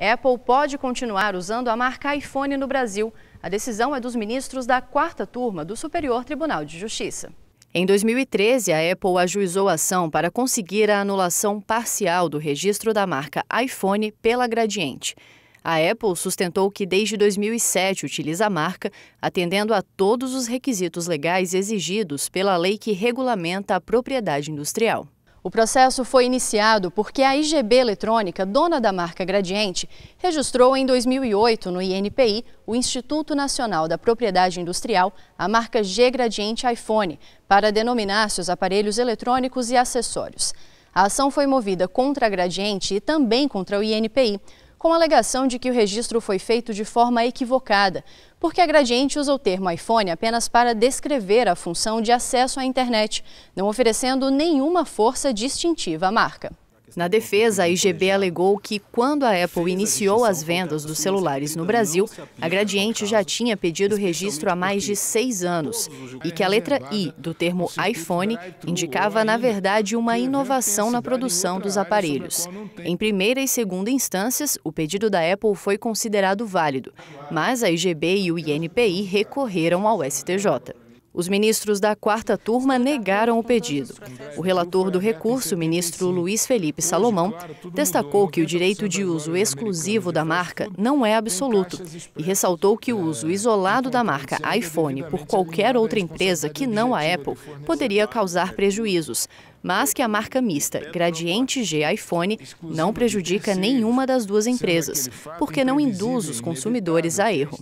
Apple pode continuar usando a marca iPhone no Brasil. A decisão é dos ministros da quarta turma do Superior Tribunal de Justiça. Em 2013, a Apple ajuizou a ação para conseguir a anulação parcial do registro da marca iPhone pela Gradiente. A Apple sustentou que desde 2007 utiliza a marca, atendendo a todos os requisitos legais exigidos pela lei que regulamenta a propriedade industrial. O processo foi iniciado porque a IGB Eletrônica, dona da marca Gradiente, registrou em 2008 no INPI, o Instituto Nacional da Propriedade Industrial, a marca G Gradiente iPhone, para denominar seus aparelhos eletrônicos e acessórios. A ação foi movida contra a Gradiente e também contra o INPI com a alegação de que o registro foi feito de forma equivocada, porque a Gradiente usa o termo iPhone apenas para descrever a função de acesso à internet, não oferecendo nenhuma força distintiva à marca. Na defesa, a IGB alegou que, quando a Apple iniciou as vendas dos celulares no Brasil, a Gradiente já tinha pedido registro há mais de seis anos e que a letra I do termo iPhone indicava, na verdade, uma inovação na produção dos aparelhos. Em primeira e segunda instâncias, o pedido da Apple foi considerado válido, mas a IGB e o INPI recorreram ao STJ. Os ministros da quarta turma negaram o pedido. O relator do recurso, ministro Luiz Felipe Salomão, destacou que o direito de uso exclusivo da marca não é absoluto e ressaltou que o uso isolado da marca iPhone por qualquer outra empresa que não a Apple poderia causar prejuízos, mas que a marca mista Gradiente G iPhone não prejudica nenhuma das duas empresas, porque não induz os consumidores a erro.